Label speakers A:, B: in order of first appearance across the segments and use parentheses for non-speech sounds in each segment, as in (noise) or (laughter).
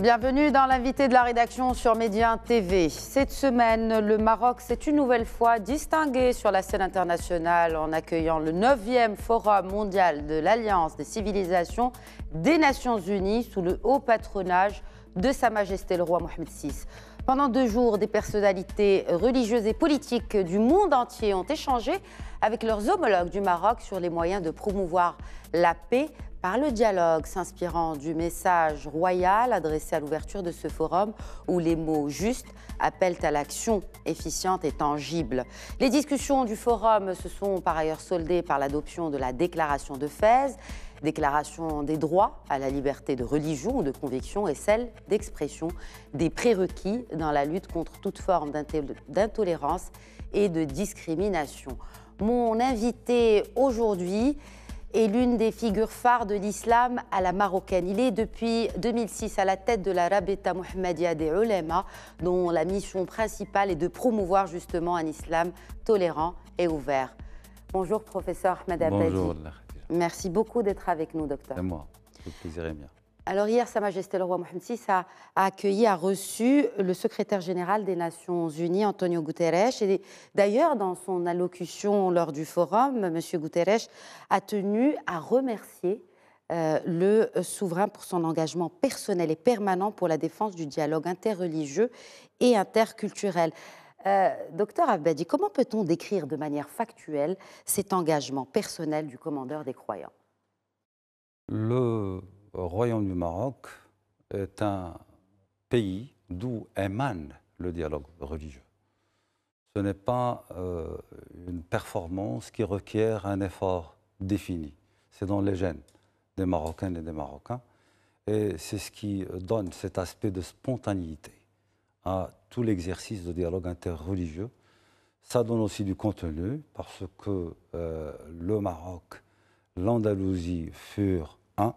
A: Bienvenue dans l'invité de la rédaction sur Média TV. Cette semaine, le Maroc s'est une nouvelle fois distingué sur la scène internationale en accueillant le 9e Forum mondial de l'Alliance des civilisations des Nations Unies sous le haut patronage de Sa Majesté le roi Mohamed VI. Pendant deux jours, des personnalités religieuses et politiques du monde entier ont échangé avec leurs homologues du Maroc sur les moyens de promouvoir la paix par le dialogue, s'inspirant du message royal adressé à l'ouverture de ce forum où les mots justes appellent à l'action efficiente et tangible. Les discussions du forum se sont par ailleurs soldées par l'adoption de la déclaration de Fès déclaration des droits à la liberté de religion ou de conviction et celle d'expression des prérequis dans la lutte contre toute forme d'intolérance et de discrimination. Mon invité aujourd'hui est l'une des figures phares de l'islam à la marocaine. Il est depuis 2006 à la tête de la Rabeta Mohammedia des Ulema, dont la mission principale est de promouvoir justement un islam tolérant et ouvert. Bonjour professeur Ahmed Bonjour. Merci beaucoup d'être avec nous, docteur.
B: moi. vous plaisir,
A: Alors hier, Sa Majesté le roi Mohamed VI a, accueilli, a reçu le secrétaire général des Nations Unies, Antonio Guterres. Et d'ailleurs, dans son allocution lors du forum, M. Guterres a tenu à remercier euh, le souverain pour son engagement personnel et permanent pour la défense du dialogue interreligieux et interculturel. Euh, docteur Abadi, comment peut-on décrire de manière factuelle cet engagement personnel du commandeur des croyants
B: Le royaume du Maroc est un pays d'où émane le dialogue religieux. Ce n'est pas euh, une performance qui requiert un effort défini. C'est dans les gènes des Marocains et des Marocains. Et c'est ce qui donne cet aspect de spontanéité à tout l'exercice de dialogue interreligieux. Ça donne aussi du contenu parce que euh, le Maroc, l'Andalousie furent un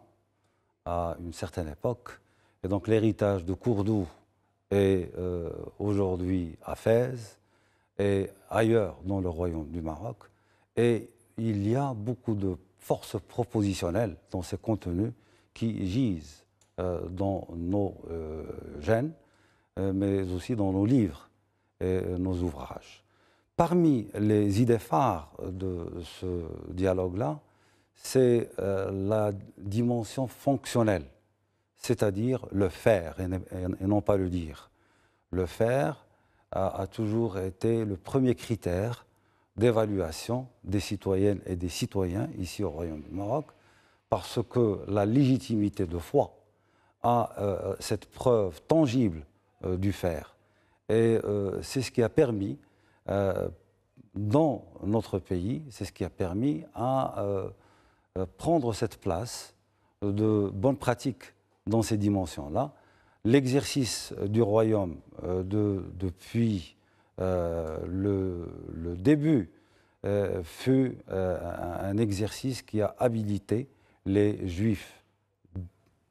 B: à une certaine époque. Et donc l'héritage de Cordoue est euh, aujourd'hui à Fès et ailleurs dans le royaume du Maroc. Et il y a beaucoup de forces propositionnelles dans ces contenus qui gisent euh, dans nos gènes euh, mais aussi dans nos livres et euh, nos ouvrages. Parmi les idées phares de ce dialogue-là, c'est euh, la dimension fonctionnelle, c'est-à-dire le faire et non pas le dire. Le faire a toujours été le premier critère d'évaluation des citoyennes et des citoyens ici au Royaume du Maroc, parce que la légitimité de foi a cette preuve tangible euh, du fer. Et euh, c'est ce qui a permis, euh, dans notre pays, c'est ce qui a permis à prendre cette place de bonne pratique dans ces dimensions-là. L'exercice du royaume de, depuis le, début fut un exercice qui a habilité les juifs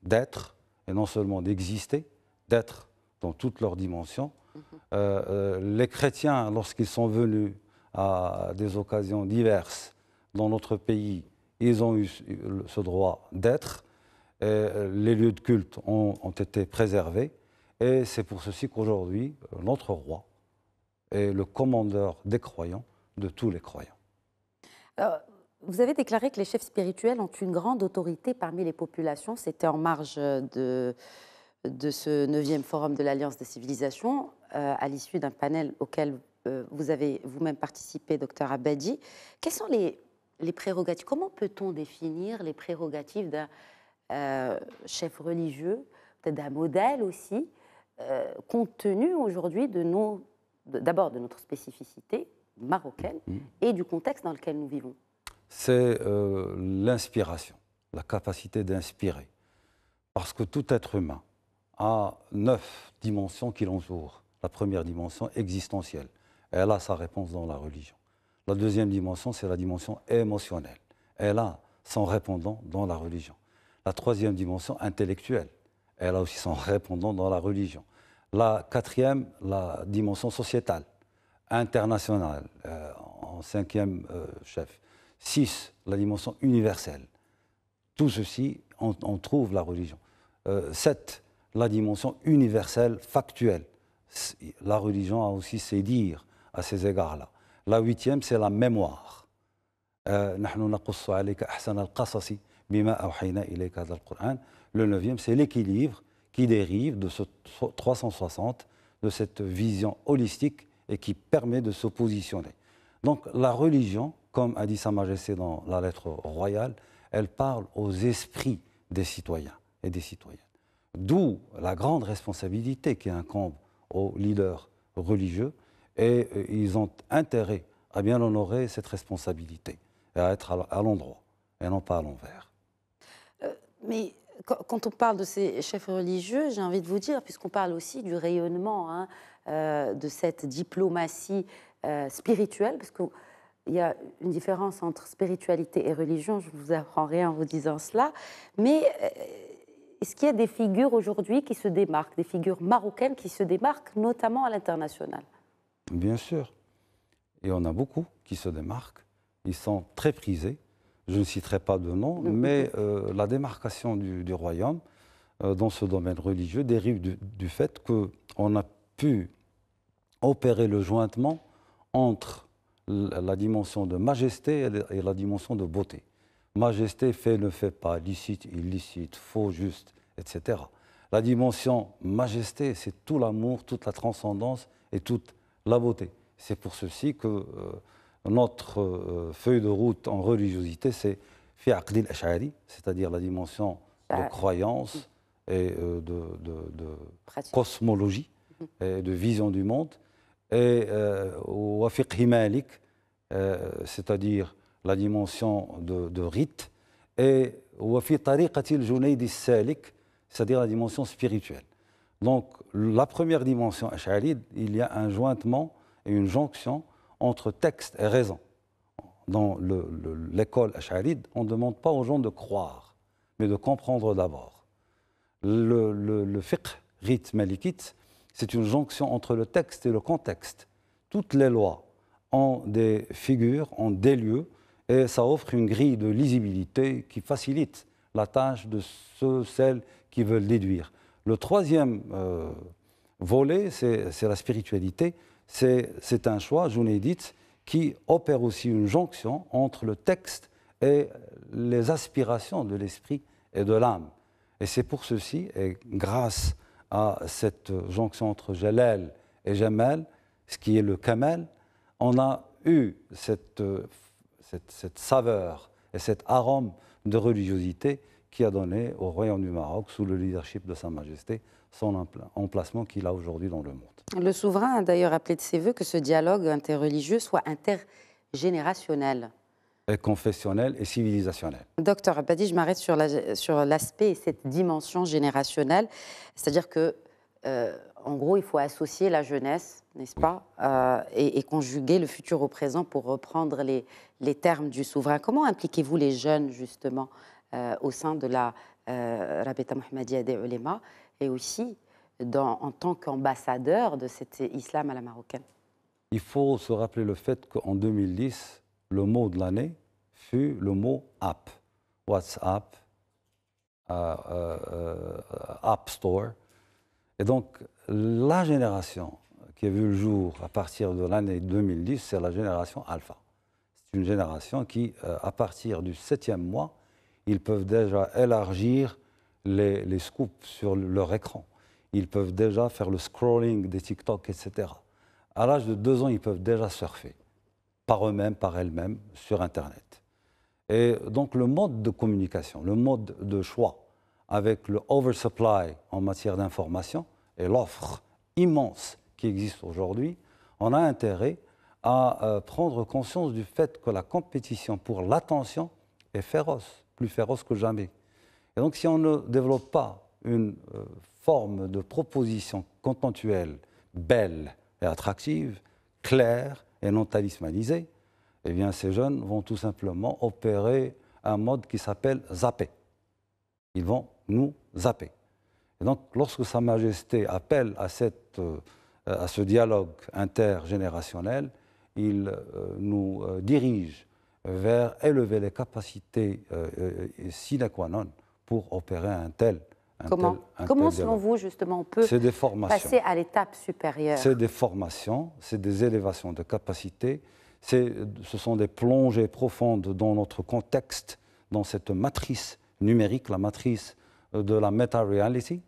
B: d'être, et non seulement d'exister, d'être dans toutes leurs dimensions. Mhm. Euh, euh, les chrétiens, lorsqu'ils sont venus à des occasions diverses dans notre pays, ils ont eu ce droit d'être. Euh, les lieux de culte ont, été préservés. Et c'est pour ceci qu'aujourd'hui, notre roi est le commandeur des croyants, de tous les
A: croyants. vous avez déclaré que les chefs spirituels ont une grande autorité parmi les populations. C'était en marge de, de ce neuvième forum de l'Alliance des civilisations, euh, à l'issue d'un panel auquel euh, vous avez vous-même participé, docteur Abadi. Quelles sont les, prérogatives Comment peut-on définir les prérogatives d'un euh, chef religieux, peut-être d'un modèle aussi, compte tenu aujourd'hui de d'abord de notre spécificité marocaine mmh. et du contexte dans lequel nous vivons
B: C'est l'inspiration, la capacité d'inspirer. Parce que tout être humain, à neuf dimensions qui l'entourent. La première dimension existentielle. Elle a sa réponse dans la religion. La deuxième dimension, c'est la dimension émotionnelle. Elle a son répondant dans la religion. La troisième dimension, intellectuelle. Elle a aussi son répondant dans la religion. La quatrième, la dimension sociétale, internationale, euh, en cinquième euh, chef. Six, la dimension universelle. Tout ceci, on, trouve la religion. Euh, sept, la dimension universelle, factuelle. La religion a aussi ses dires à ces égards-là. La huitième, c'est la mémoire. Euh, Le neuvième, c'est l'équilibre qui dérive de ce 360, de cette vision holistique et qui permet de se positionner. Donc la religion, comme a dit Sa Majesté dans la lettre royale, elle parle aux esprits des citoyens et des citoyennes. D'où la grande responsabilité qui incombe aux leaders religieux et euh, ils ont intérêt à bien honorer cette responsabilité et à être à l'endroit et non pas à l'envers.
A: Euh, mais quand on parle de ces chefs religieux, j'ai envie de vous dire, puisqu'on parle aussi du rayonnement hein, euh, de cette diplomatie spirituelle, parce qu'il y a une différence entre spiritualité et religion, je ne vous apprends rien en vous disant cela, mais est-ce qu'il y a des figures aujourd'hui qui se démarquent, des figures marocaines qui se démarquent, notamment à l'international
B: Bien sûr. Et on a beaucoup qui se démarquent. Ils sont très prisés. Je ne citerai pas de nom, mais euh, la démarcation du, royaume euh, dans ce domaine religieux dérive du fait qu'on a pu opérer le jointement entre la dimension de majesté et la dimension de beauté majesté, fait, ne fait pas, licite, illicite, faux, juste, etc. La dimension majesté, c'est tout l'amour, toute la transcendance et toute la beauté. C'est pour ceci que euh, notre euh, feuille de route en religiosité, c'est fi'aqdil ash'ari, c'est-à-dire la dimension de croyance et euh, de, cosmologie mhm. et de vision du monde, et wafiq himalik, c'est-à-dire la dimension de, rite, et Salik, c'est-à-dire la dimension spirituelle. Donc, la première dimension il y a un jointement et une jonction entre texte et raison. Dans l'école on ne demande pas aux gens de croire, mais de comprendre d'abord. Le, le, le fiqh, rite malikite, c'est une jonction entre le texte et le contexte. Toutes les lois ont des figures, ont des lieux, et ça offre une grille de lisibilité qui facilite la tâche de ceux, celles qui veulent déduire. Le troisième euh, volet, c'est la spiritualité. C'est un choix, je vous dit, qui opère aussi une jonction entre le texte et les aspirations de l'esprit et de l'âme. Et c'est pour ceci, et grâce à cette jonction entre Jalel et Jamel, ce qui est le camel, on a eu cette euh, cette, saveur et cet arôme de religiosité qui a donné au royaume du Maroc, sous le leadership de Sa Majesté, son emplacement qu'il a aujourd'hui dans le monde.
A: Le souverain a d'ailleurs appelé de ses voeux que ce dialogue interreligieux soit intergénérationnel.
B: Et confessionnel et civilisationnel.
A: Docteur Abadi, je m'arrête sur l'aspect la, sur et cette dimension générationnelle, c'est-à-dire que euh, en gros, il faut associer la jeunesse, n'est-ce pas, euh, et, conjuguer le futur au présent pour reprendre les, les termes du souverain. Comment impliquez-vous les jeunes, justement, euh, au sein de la euh, Rabeta Mohamedia des Ulema et aussi en tant qu'ambassadeur de cet islam à la marocaine
B: Il faut se rappeler le fait qu'en 2010, le mot de l'année fut le mot app. WhatsApp, App Store et donc, la génération qui a vu le jour à partir de l'année 2010, c'est la génération alpha. C'est une génération qui, euh, à partir du septième mois, ils peuvent déjà élargir les, les scoops sur leur écran. Ils peuvent déjà faire le scrolling des TikTok, etc. À l'âge de deux ans, ils peuvent déjà surfer par eux-mêmes, par elles-mêmes, sur Internet. Et donc le mode de communication, le mode de choix avec le oversupply en matière d'information et l'offre immense qui existe aujourd'hui, on a intérêt à euh, prendre conscience du fait que la compétition pour l'attention est féroce, plus féroce que jamais. Et donc si on ne développe pas une euh, forme de proposition contentuelle, belle et attractive, claire et non talismanisée, eh bien ces jeunes vont tout simplement opérer un mode qui s'appelle zapper. Ils vont nous zapper. Et donc, lorsque Sa Majesté appelle à, cette, euh, à ce dialogue intergénérationnel, il euh, nous euh, dirige vers élever les capacités sine qua non pour opérer un tel. Un comment, tel, comment selon vous,
A: justement, on peut passer à l'étape supérieure C'est
B: des formations, c'est des élévations de capacités, ce sont des plongées profondes dans notre contexte, dans cette matrice numérique, la matrice euh, de la meta-reality,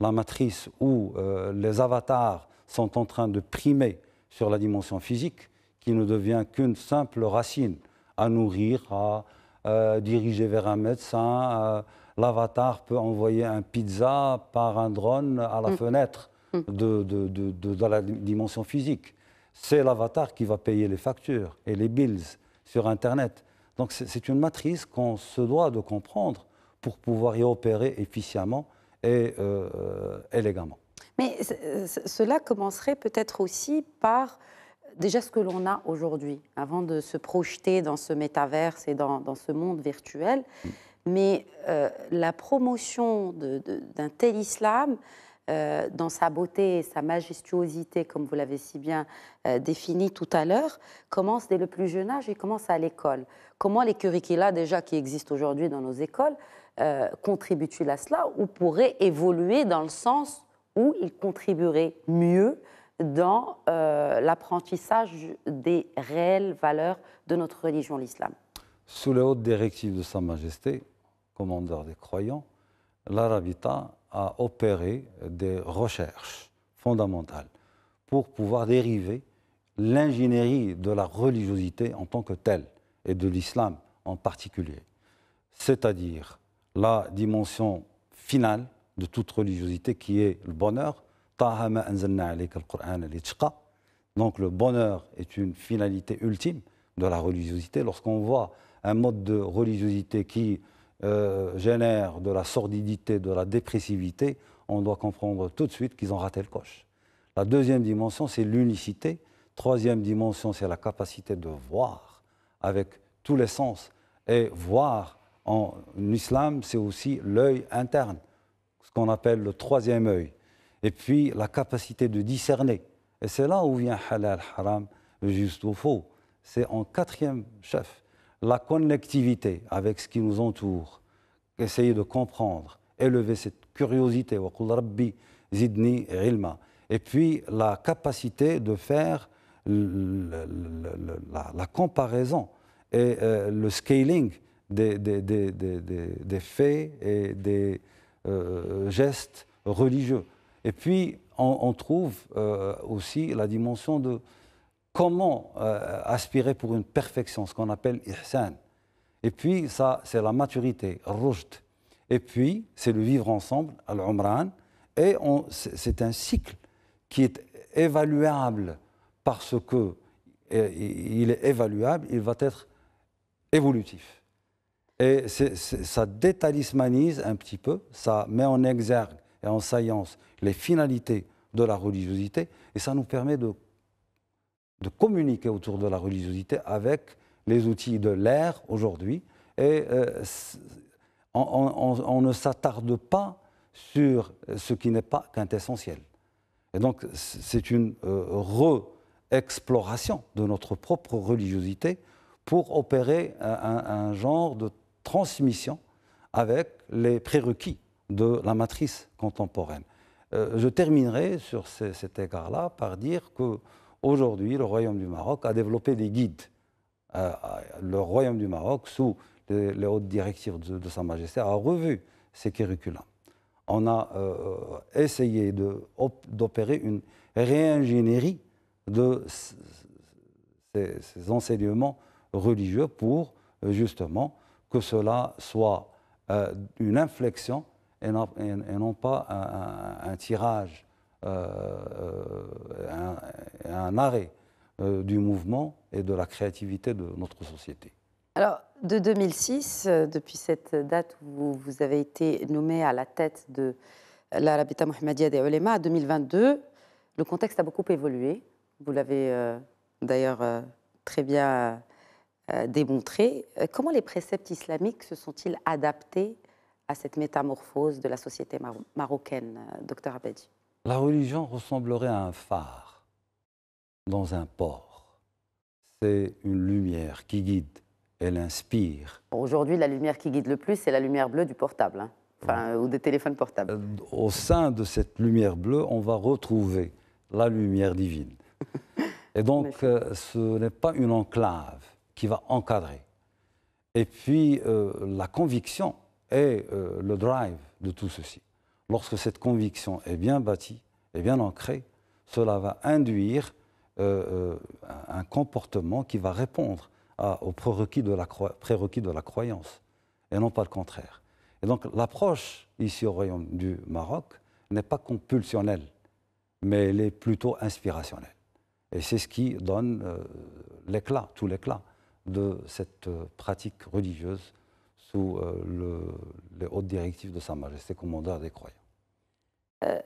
B: la matrice où euh, les avatars sont en train de primer sur la dimension physique, qui ne devient qu'une simple racine à nourrir, à euh, diriger vers un médecin. L'avatar peut envoyer un pizza par un drone à la mm. fenêtre mm. de, de, la dimension physique. C'est l'avatar qui va payer les factures et les bills sur Internet. Donc c'est une matrice qu'on se doit de comprendre pour pouvoir y opérer efficacement et euh, euh, élégamment.
A: Mais euh, cela commencerait peut-être aussi par déjà ce que l'on a aujourd'hui, avant de se projeter dans ce métaverse et dans, ce monde virtuel. Mm. Mais la promotion d'un tel islam, dans sa beauté et sa majestuosité, comme vous l'avez si bien défini tout à l'heure, commence dès le plus jeune âge et commence à l'école. Comment les curricula déjà qui existent aujourd'hui dans nos écoles euh, Contribue-t-il à cela ou pourrait évoluer dans le sens où il contribuerait mieux dans euh, l'apprentissage des réelles valeurs de notre religion, l'islam
B: Sous les hautes directives de Sa Majesté, commandeur des croyants, l'Arabita a opéré des recherches fondamentales pour pouvoir dériver l'ingénierie de la religiosité en tant que telle et de l'islam en particulier. C'est-à-dire la dimension finale de toute religiosité qui est le bonheur. Donc le bonheur est une finalité ultime de la religiosité. Lorsqu'on voit un mode de religiosité qui euh, génère de la sordidité, de la dépressivité, on doit comprendre tout de suite qu'ils ont raté le coche. La deuxième dimension, c'est l'unicité. Troisième dimension, c'est la capacité de voir avec tous les sens et voir en islam, c'est aussi l'œil interne, ce qu'on appelle le troisième œil, et puis la capacité de discerner. Et c'est là où vient halal, haram, juste ou faux. C'est en quatrième chef, la connectivité avec ce qui nous entoure, essayer de comprendre, élever cette curiosité, et puis la capacité de faire la, comparaison et euh, le scaling des, faits et des euh, gestes religieux. Et puis, on, trouve euh, aussi la dimension de comment euh, aspirer pour une perfection, ce qu'on appelle ihsan. Et puis, ça, c'est la maturité, rujd. Et puis, c'est le vivre ensemble, al-umran. Et c'est un cycle qui est évaluable parce que il est évaluable, il va être évolutif. Et ça détalismanise un petit peu, ça met en exergue et en saillance les finalités de la religiosité, et ça nous permet de, de communiquer autour de la religiosité avec les outils de l'air, aujourd'hui, et euh, on, ne s'attarde pas sur ce qui n'est pas quintessentiel. Et donc c'est une euh, re-exploration de notre propre religiosité pour opérer un genre de transmission avec les prérequis de la matrice contemporaine. Euh, je terminerai sur cet égard-là par dire que aujourd'hui, le Royaume du Maroc a développé des guides. Euh, euh, le Royaume du Maroc, sous les, hautes directives de, Sa Majesté, a revu ses curriculums. On a euh, essayé d'opérer une réingénierie de ces enseignements religieux pour justement que cela soit euh, une inflexion et non, pas un, tirage, euh, euh, un, arrêt du mouvement et de la créativité de notre société.
A: Alors, de 2006, depuis cette date où vous avez été nommé à la tête de l'Arabita Mohamedia des Olema, à 2022, le contexte a beaucoup évolué. Vous l'avez d'ailleurs très bien euh, démontrer euh, Comment les préceptes islamiques se sont-ils adaptés à cette métamorphose de la société marocaine, euh, docteur Abedi
B: La religion ressemblerait à un phare dans un port. C'est une lumière qui guide, elle inspire.
A: Aujourd'hui, la lumière qui guide le plus, c'est la lumière bleue du portable, hein. ou des téléphones portables.
B: Au sein de cette lumière bleue, on va retrouver la lumière divine. (laughs) Et donc, ce n'est pas une enclave, qui va encadrer. Et puis euh, la conviction est euh, le drive de tout ceci. Lorsque cette conviction est bien bâtie, est bien ancrée, cela va induire euh, un comportement qui va répondre à, aux prérequis de, la prérequis de la croyance, et non pas le contraire. Et donc l'approche ici au Royaume du Maroc n'est pas compulsionnelle, mais elle est plutôt inspirationnelle. Et c'est ce qui donne l'éclat, tout l'éclat de cette euh, pratique religieuse sous euh, les hautes directives de Sa Majesté, commandeur des croyants.
A: Euh,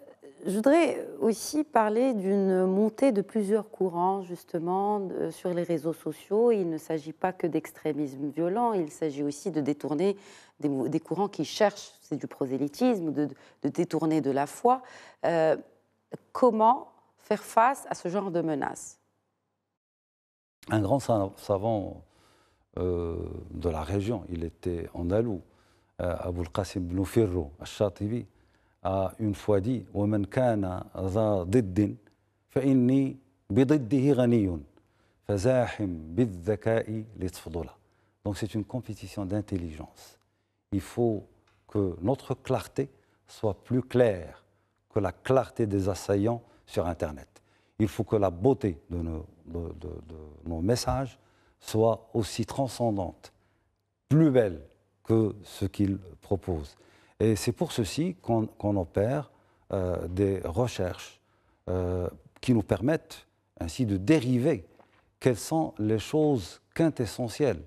A: je voudrais aussi parler d'une montée de plusieurs courants, justement, sur les réseaux sociaux. Il ne s'agit pas que d'extrémisme violent, il s'agit aussi de détourner des, courants qui cherchent, c'est du prosélytisme, de, détourner de la foi. comment faire face à ce genre de menaces
B: un grand savant euh, de la région, il était andalou, euh, Abu qasim al-Shatibi, a une fois dit وَمَنْ كَانَ Donc c'est une compétition d'intelligence. Il faut que notre clarté soit plus claire que la clarté des assaillants sur Internet il faut que la beauté de nos, messages soit aussi transcendante, plus belle que ce qu'ils proposent. Et c'est pour ceci qu'on opère euh, des recherches euh, qui nous permettent ainsi de dériver quelles sont les choses quintessentielles,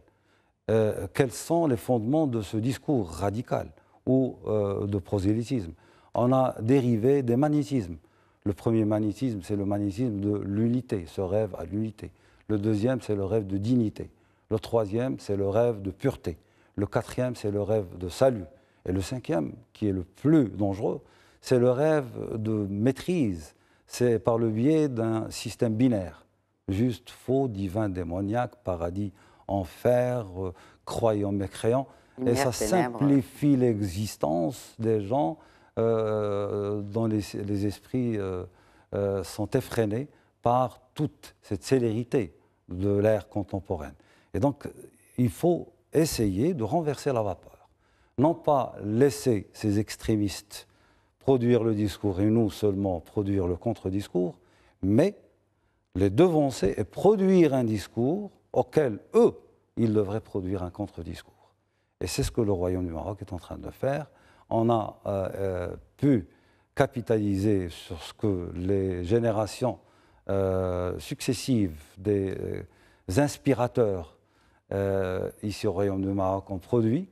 B: euh, quels sont les fondements de ce discours radical ou de prosélytisme. On a dérivé des magnétismes, le premier magnétisme, c'est le magnétisme de l'unité, ce rêve à l'unité. Le deuxième, c'est le rêve de dignité. Le troisième, c'est le rêve de pureté. Le quatrième, c'est le rêve de salut. Et le cinquième, qui est le plus dangereux, c'est le rêve de maîtrise. C'est par le biais d'un système binaire. Juste, faux, divin, démoniaque, paradis, enfer, euh, croyant, mécréant. Et ça simplifie l'existence des gens euh, dont les, esprits euh, euh, sont effrénés par toute cette célérité de l'ère contemporaine. Et donc, il faut essayer de renverser la vapeur. Non pas laisser ces extrémistes produire le discours et nous seulement produire le contre-discours, mais les devancer et produire un discours auquel eux, ils devraient produire un contre-discours. Et c'est ce que le royaume du Maroc est en train de faire on a euh, euh, pu capitaliser sur ce que les générations euh, successives des inspirateurs ici au Royaume du Maroc ont produit.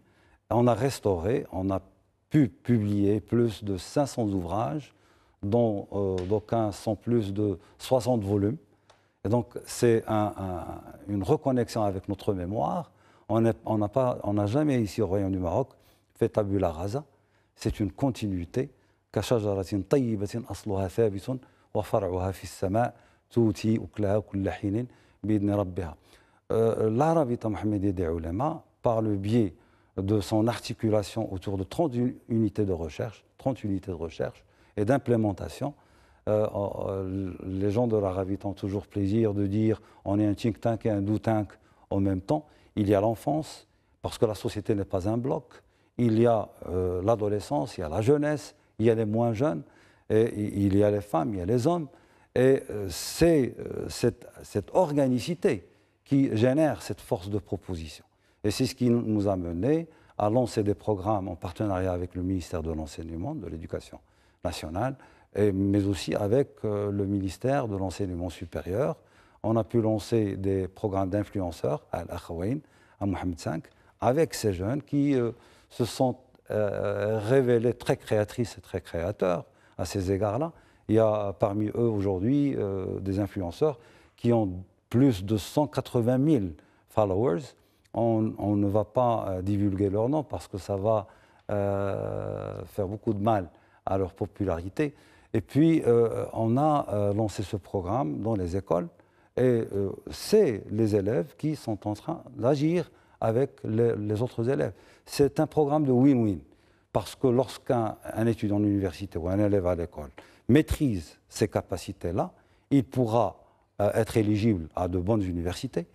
B: On a restauré, on a pu publier plus de 500 ouvrages, dont d'aucuns sont plus de 60 volumes. Et donc, c'est une reconnexion avec notre mémoire. On n'a jamais ici au Royaume du Maroc fait tabula rasa c'est une continuité. Euh, par le biais de son articulation autour de 30 unités de recherche, 30 unités de recherche et d'implémentation, euh, euh, les gens de la ont toujours plaisir de dire on est un tink tank et un do en même temps. Il y a l'enfance, parce que la société n'est pas un bloc, il y a euh, l'adolescence, il y a la jeunesse, il y a les moins jeunes, et il y a les femmes, il y a les hommes. Et euh, c'est euh, cette, organicité qui génère cette force de proposition. Et c'est ce qui nous a mené à lancer des programmes en partenariat avec le ministère de l'Enseignement, de l'Éducation nationale, mais aussi avec le ministère de l'Enseignement supérieur. On a pu lancer des programmes d'influenceurs à al à Mohamed V, avec ces jeunes qui se sont euh, révélés très créatrices et très créateurs à ces égards-là. Il y a parmi eux aujourd'hui euh, des influenceurs qui ont plus de 180 000 followers. On, ne va pas euh, divulguer leur nom parce que ça va faire beaucoup de mal à leur popularité. Et puis, on a lancé ce programme dans les écoles et c'est les élèves qui sont en train d'agir avec les, autres élèves. C'est un programme de win-win, parce que lorsqu'un étudiant d'université ou un élève à l'école maîtrise ces capacités-là, il pourra euh, être éligible à de bonnes universités,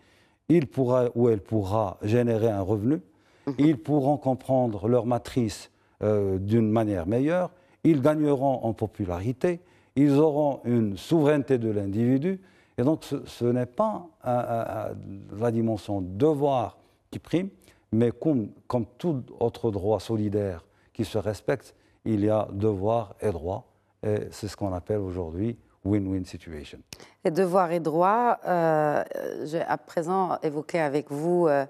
B: il pourra ou elle pourra générer un revenu, mhm. ils pourront comprendre leur matrice euh, d'une manière meilleure, ils gagneront en popularité, ils auront une souveraineté de l'individu. Et donc ce, n'est pas euh, la dimension devoir qui prime, mais comme, tout autre droit solidaire qui se respecte, il y a devoir et droit. Et c'est ce qu'on appelle aujourd'hui win-win situation.
A: Et devoir et droit, euh, j'ai à présent évoqué avec vous euh,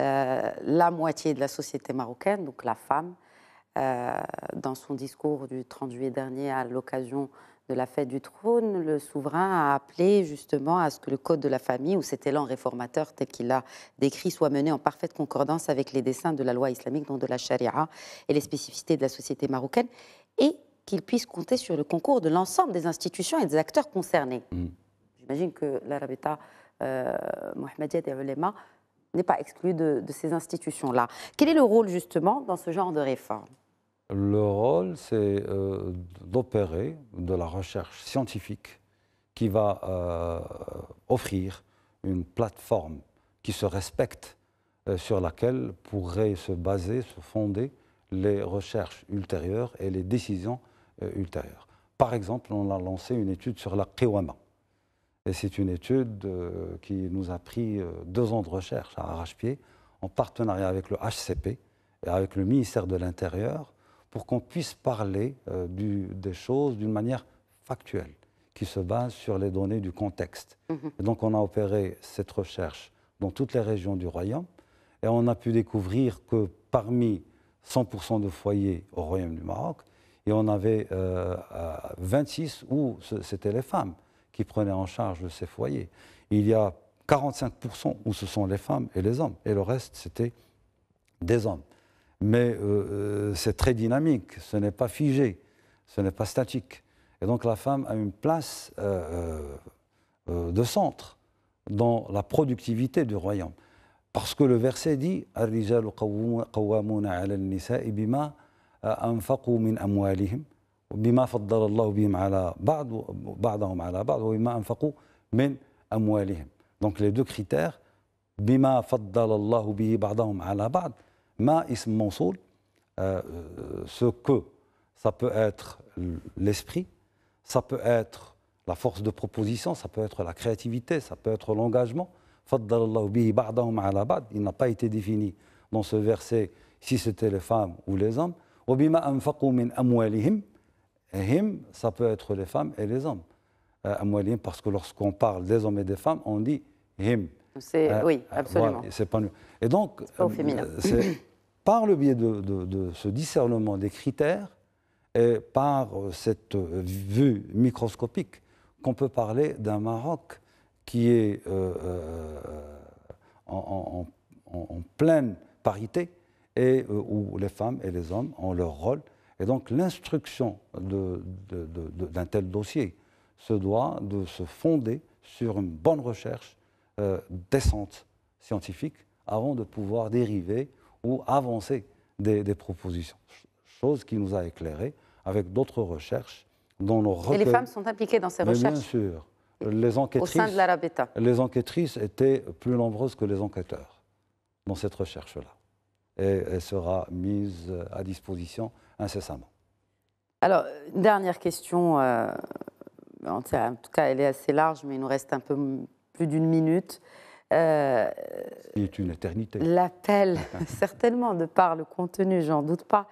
A: euh, la moitié de la société marocaine, donc la femme, dans son discours du 30 juillet dernier à l'occasion de la fête du trône, le souverain a appelé justement à ce que le code de la famille ou cet élan réformateur tel qu'il l'a décrit soit mené en parfaite concordance avec les desseins de la loi islamique, donc de la charia et les spécificités de la société marocaine, et qu'il puisse compter sur le concours de l'ensemble des institutions et des acteurs concernés. Mmh. J'imagine que l'arabita euh, Yad et Ulema n'est pas exclu de ces institutions-là. Quel est le rôle justement dans ce genre de réforme
B: le rôle, c'est euh, d'opérer de la recherche scientifique qui va euh, offrir une plateforme qui se respecte, euh, sur laquelle pourraient se baser, se fonder les recherches ultérieures et les décisions ultérieures. Par exemple, on a lancé une étude sur la Kiwama. Et c'est une étude qui nous a pris deux ans de recherche à arrache-pied, en partenariat avec le HCP et avec le ministère de l'Intérieur, pour qu'on puisse parler euh, des choses d'une manière factuelle, qui se base sur les données du contexte. Mhm. donc on a opéré cette recherche dans toutes les régions du royaume, et on a pu découvrir que parmi 100% de foyers au royaume du Maroc, et on avait 26 euh, où c'était les femmes qui prenaient en charge ces foyers. Il y a 45% où ce sont les femmes et les hommes, et le reste, c'était des hommes. Mais euh, euh, c'est très dynamique, ce n'est pas figé, ce n'est pas statique. Et donc la femme a une place euh, de centre dans la productivité du royaume. Parce que le verset dit « Arrijalou qawwamouna ala al nisa bima anfakou min amwalihim bima faddala allahou bihim ala ba'dahoum ala ba'dahoum bima anfakou min amwalihim » Donc les deux critères « bima faddala allahou bihim ala ala Ma ism mansoul, euh, euh, ce que, ça peut être l'esprit, ça peut être la force de proposition, ça peut être la créativité, ça peut être l'engagement. Il n'a pas été défini dans ce verset si c'était les femmes ou les hommes. Him, ça peut être les femmes et les hommes. Euh, parce que lorsqu'on parle des hommes et des femmes, on dit him.
A: Euh, oui, euh, absolument.
B: c'est pas nous. Et donc, c'est euh, (laughs) par le biais de, ce discernement des critères et par cette vue microscopique qu'on peut parler d'un Maroc qui est en, pleine parité et où les femmes et les hommes ont leur rôle. Et donc l'instruction d'un tel dossier se doit de se fonder sur une bonne recherche euh, décente scientifique avant de pouvoir dériver ou avancer des, propositions. Chose qui nous a éclairé avec d'autres recherches dont nos Et les femmes sont impliquées dans ces recherches Bien sûr. Les enquêtrices, Les enquêtrices étaient plus nombreuses que les enquêteurs dans cette recherche-là. Et elle sera mise à disposition incessamment.
A: Alors, une dernière question. Euh, en tout cas, elle est assez large, mais il nous reste un peu plus d'une minute. Euh,
B: une éternité.
A: L'appel, (laughs) certainement, de par le contenu, j'en doute pas,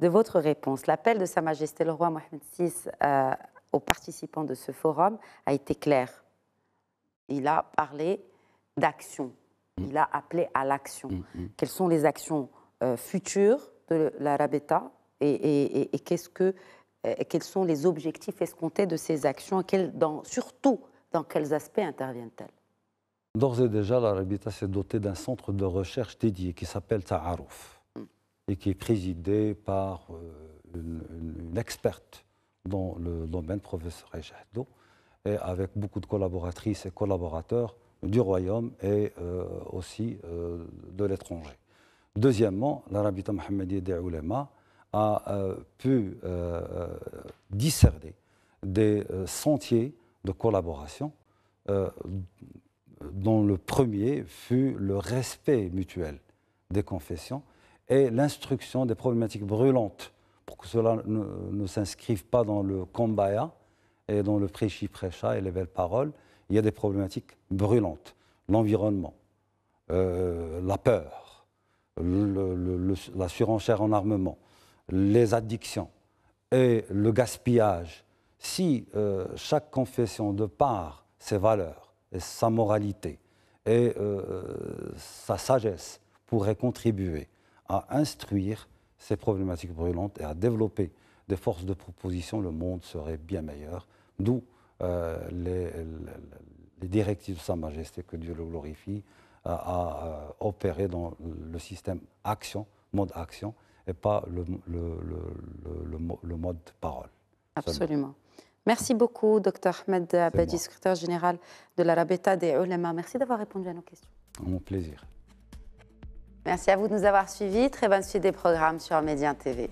A: de votre réponse. L'appel de Sa Majesté le roi Mohamed VI euh, aux participants de ce forum a été clair. Il a parlé d'action. Mm. Il a appelé à l'action. Mm, mm. Quelles sont les actions euh, futures de l'Arabeta et, et, que, euh, quels sont les objectifs escomptés de ces actions dans, Surtout dans quels aspects interviennent-elles
B: D'ores et déjà, Rabita s'est dotée d'un centre de recherche dédié qui s'appelle Ta'arouf hmm. et qui est présidé par euh, une, experte dans le domaine, professeur Ejahdo, et avec beaucoup de collaboratrices et collaborateurs du royaume et euh, aussi euh, de l'étranger. Deuxièmement, l'Arabita mohammedie des Ulema a pu discerner des sentiers de collaboration, euh, dont le premier fut le respect mutuel des confessions et l'instruction des problématiques brûlantes pour que cela ne, s'inscrive pas dans le combaya et dans le prêchi-prêcha et les belles paroles. Il y a des problématiques brûlantes. L'environnement, euh, la peur, la surenchère en armement, les addictions et le gaspillage si euh, chaque confession de part ses valeurs et sa moralité et euh, euh, sa sagesse pourrait contribuer à instruire ces problématiques brûlantes et à développer des forces de proposition, le monde serait bien meilleur. D'où les, directives de Sa Majesté, que Dieu le glorifie, à opérer dans le système action, mode action, et pas le, mode parole.
A: Absolument. Merci beaucoup, Dr Ahmed Abadji, secrétaire général de l'Arabeta des Ulema. Merci d'avoir répondu à nos questions.
B: Mon plaisir.
A: Merci à vous de nous avoir suivis. Très bonne suite des programmes sur média TV.